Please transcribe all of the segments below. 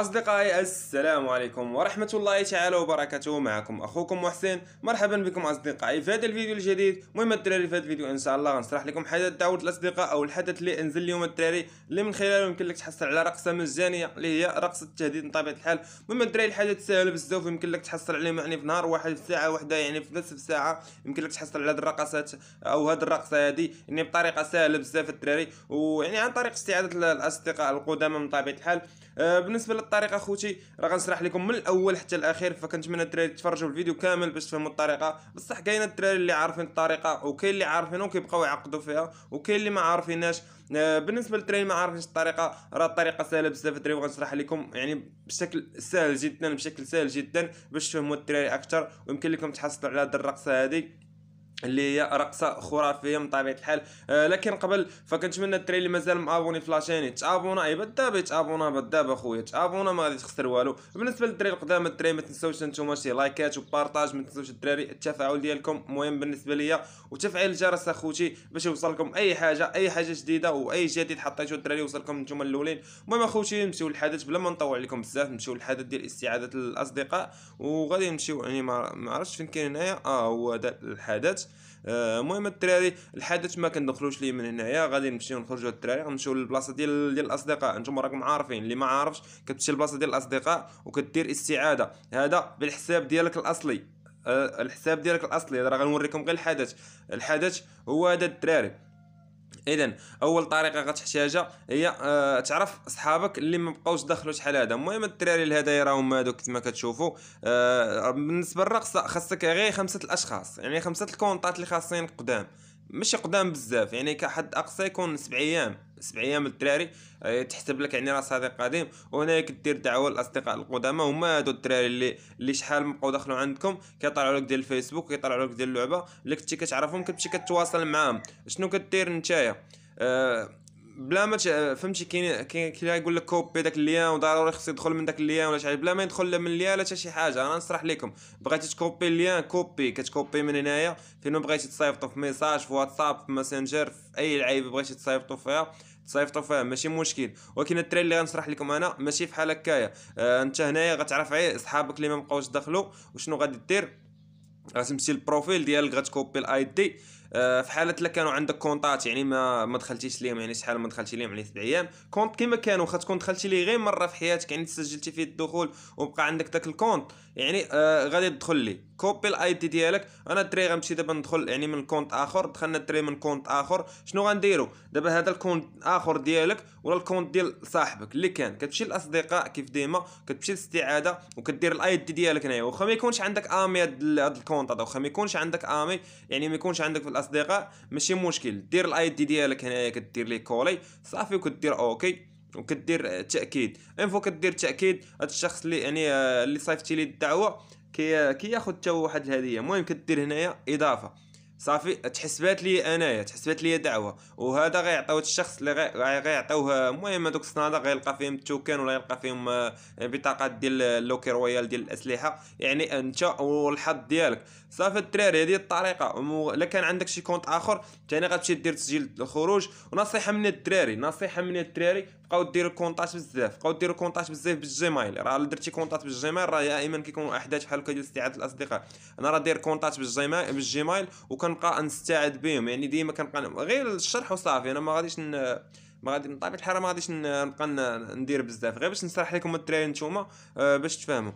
أصدقائي السلام عليكم ورحمة الله تعالى وبركاته معكم أخوكم محسن مرحبا بكم أصدقائي في هذا الفيديو الجديد المهم الدراري في هذا الفيديو إن شاء الله غنشرح لكم حدث دعوة الأصدقاء أو الحدث اللي أنزل اليوم الدراري اللي من خلاله يمكن لك تحصل على رقصة مجانية اللي هي رقصة التهديد بطبيعة الحال المهم الدراري الحدث سهل بزاف يمكن لك تحصل عليهم يعني في نهار واحد في ساعة واحدة يعني في نصف ساعة يمكن لك تحصل على هاد الرقصات أو هاد الرقصة هادي يعني بطريقة سهلة بزاف الدراري ويعني عن طريق استعادة الأصدقاء القدامى من طبيعة الحال آه، بالنسبه للطريقه خوتي راه غنشرح لكم من الاول حتى الاخير فكنتمنى الدراري تفرجوا الفيديو كامل باش تفهموا الطريقه بصح كاين الدراري اللي عارفين الطريقه وكاين اللي عارفين وكيبقاو يعقدوا فيها وكاين اللي ما عارفينهاش آه، بالنسبه للدراري ما عارفينش الطريقه راه الطريقه سهله بزاف الدراري وغنشرح لكم يعني بشكل سهل جدا بشكل سهل جدا باش تفهموا الدراري اكثر ويمكن لكم تحصلوا على هذه الرقصه هذه اللي هي رقصه خرافيه من طبيعه الحال آه لكن قبل فكنتمنى الدراري اللي مازال مابوني في لاشيني تابونا اي بالدابا تابونا بالدابا خويا تابونا ما غادي تخسر والو بالنسبه للدراري القدام الدراري ما تنساوش نتوما شي لايكات وبارطاج ما تنساوش الدراري التفاعل ديالكم مهم بالنسبه ليا وتفعيل الجرس اخوتي باش يوصلكم اي حاجه اي حاجه جديده واي جديد حطيتو الدراري يوصلكم نتوما الاولين المهم اخوتي نمشيو للحدث بلا ما نطول عليكم بزاف نمشيو للحدث ديال استعاده الاصدقاء وغادي نمشيو يعني ما عرفتش فين كاين هنايا اه هو هذا الحدث المهم الدراري الحدث ما كندخلوش ليه من هنايا غادي نمشيو نخرجوا الدراري غنمشيو للبلاصه ديال ديال الاصدقاء انتم راكم عارفين اللي ما عارفش كتمشي للبلاصه ديال الاصدقاء وكدير استعاده هذا بالحساب ديالك الاصلي آه، الحساب ديالك الاصلي راه غنوريكم غير الحدث الحدث هو هذا الدراري اذا اول طريقه غتحتاجها هي آه تعرف صحابك اللي ما بقاوش دخلوا شحال هذا المهم الدراري الهدايا راهم هذوك كما كتشوفوا آه بالنسبه للرقصه خاصك غير خمسه الاشخاص يعني خمسه الكونطات اللي خاصين قدام ماشي قدام بزاف يعني كحد اقصى يكون سبع ايام سبع ايام الدراري آه، تحسب لك يعني راه صديق قديم وهنا كدير دعوه للاصدقاء القدامى هما هادو الدراري اللي اللي شحال بقاو داخلوا عندكم كيطلعوا لك ديال الفيسبوك كيطلعوا لك ديال اللعبه اللي كنتي كتعرفهم كتمشي كتواصل معاهم شنو كدير نتايا آه، بلا ما آه، فهمتي كاين كاين كي يقول لك كوبي داك الليان وضروري خص يدخل من داك الليان ولا شي حاجه بلا ما يدخل لا من الليان لا شي حاجه انا نشرح لكم بغيتي تكوبي الليان كوبي كتكوبي من هنايا فين بغيتي تصيفطو في ميساج في واتساب في ماسنجر في اي لعيبه بغيتي تصيفطو فيها تصيفطوا فيه ماشي مشكل ولكن التري اللي غنشرح لكم انا ماشي بحال هكايا آه انت هنايا غتعرف عليه صحابك اللي ما بقاوش دخلوا وشنو غادي دير غتمشي للبروفيل ديالك غتكوبي الاي دي آه، في حاله الا كانوا عندك كونطات يعني ما ما دخلتيش ليهم يعني شحال ما دخلتي ليهم عليه سبع ايام كونط كيما كان واخا تكون دخلتي ليه غير مره في حياتك يعني تسجلتي فيه الدخول وبقى عندك داك الكونط يعني آه غادي تدخل ليه كوبي الاي دي ديالك انا الدري غنمشي دابا ندخل يعني من كونت اخر دخلنا الدري من كونت اخر شنو غنديرو دابا هذا الكونت اخر ديالك ولا الكونت ديال صاحبك اللي كان كتمشي للاصدقاء كيف ديما كتمشي للاستعاده وكدير الاي دي ديالك هنايا واخا ما يكونش عندك امي هذا الكونت هذا واخا ما يكونش عندك امي يعني ما يكونش عندك في الاصدقاء ماشي مشكل دير الاي دي ديالك هنايا كدير ليه كولي صافي وكدير اوكي وكدير تاكيد انفو كدير تاكيد هذا الشخص اللي يعني آه، اللي صيفطتي ليه الدعوه كي كي ياخذ تا واحد الهديه المهم كدير هنايا اضافه صافي تحسبات لي انايا تحسبات لي دعوه وهذا غيعطيو الشخص اللي غيعطيوه المهم هذوك الصنادق غيلقى فيهم التوكان ولا يلقى فيهم آه، بطاقات ديال اللوكي رويال ديال الاسلحه يعني انت والحظ ديالك صافي الدراري هذه الطريقه الا كان عندك شي كونت اخر ثاني غتمشي دير تسجيل الخروج ونصيحه من الدراري نصيحه من الدراري بقاو ديروا كونطاج بزاف بقاو ديروا كونطاج بزاف بالجيميل راه درتي كونطاج بالجيميل راه دائما كيكون احداث بحال هكا ديال استعاده الاصدقاء انا راه داير كونطاج بالجيميل بالجيميل وكنبقى نستعد بهم يعني ديما كنبقى غير الشرح وصافي انا ما غاديش ن... ما غادي بطبيعه الحال ما غاديش نبقى ندير بزاف غير باش نشرح لكم الدراري نتوما آه، باش تفهموا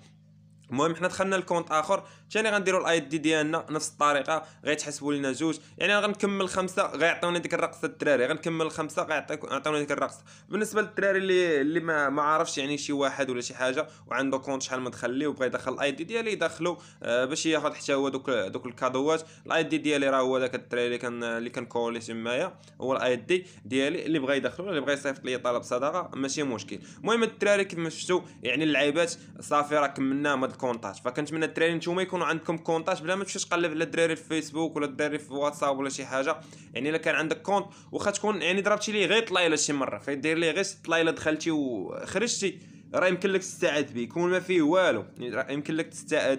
المهم حنا دخلنا لكونت اخر ثاني غنديروا الاي دي ديالنا نفس الطريقه غيتحسبوا لنا جوج يعني غنكمل خمسه غيعطيوني ديك الرقصه الدراري غنكمل خمسه غيعطيوني ديك الرقصه بالنسبه للدراري اللي اللي ما, ما عرفش يعني شي واحد ولا شي حاجه وعنده كونت شحال ما دخل ليه وبغى يدخل الاي دي ديالي يدخلو آه باش ياخذ حتى هو دوك دوك الكادوات الاي دي ديالي راه هو داك الدراري اللي كان اللي كولي تمايا هو الاي دي ديالي اللي بغى يدخلو اللي بغى يصيفط لي طلب صدقه ماشي مشكل المهم الدراري كيف ما شفتوا يعني اللعيبات صافي راه كملنا كونتاج فكنتمنى الدراري نتوما يكونوا عندكم كونتاج بلا ما تمشيش تقلب على الدراري في فيسبوك ولا الدراري في واتساب ولا شي حاجه يعني الا كان عندك كونت واخا تكون يعني ضربتي ليه غير طلايله شي مره فيدير ليه غير طلايله دخلتي وخرجتي راه يمكن لك تستعاد به كون ما فيه والو يمكن لك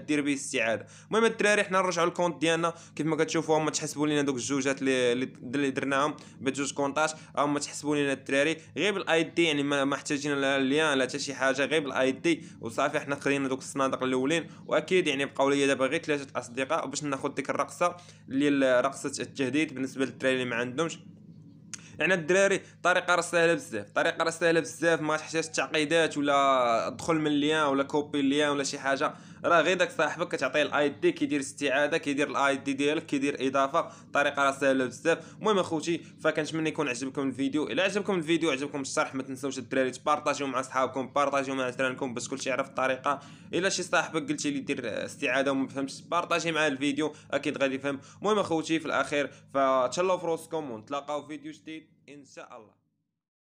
دير به استعاده المهم الدراري حنا نرجعوا الكونت ديالنا كيف ما كتشوفوا هما تحسبوا لنا دوك الجوجات اللي درناهم بجوج كونطاج هما تحسبوا لنا الدراري غير بالاي دي يعني ما محتاجين لا ليان لا حتى شي حاجه غير بالاي دي وصافي حنا خلينا دوك الصنادق الاولين واكيد يعني بقاو لي دابا غير ثلاثه اصدقاء باش ناخذ ديك الرقصه اللي رقصه التهديد بالنسبه للدراري اللي ما عندهمش يعني الدراري طريقه راه سهله بزاف طريقه راه سهله بزاف ما تحتاجش تعقيدات ولا دخل من ليان ولا كوبي ليان ولا شي حاجه راه غير داك صاحبك كتعطيه الاي دي كيدير استعاده كيدير الاي دي ديالك كيدير اضافه طريقه راه سهله بزاف المهم اخوتي فكنتمنى يكون عجبكم الفيديو الا عجبكم الفيديو عجبكم الشرح ما تنساوش الدراري تبارطاجيو مع صحابكم بارطاجيو مع جيرانكم باش كلشي يعرف الطريقه الا شي صاحبك قلتي لي دير استعاده وما فهمتش بارطاجي معاه الفيديو اكيد غادي يفهم المهم اخوتي في الاخير فتهلاو في روسكم ونتلاقاو في فيديو جديد ان شاء الله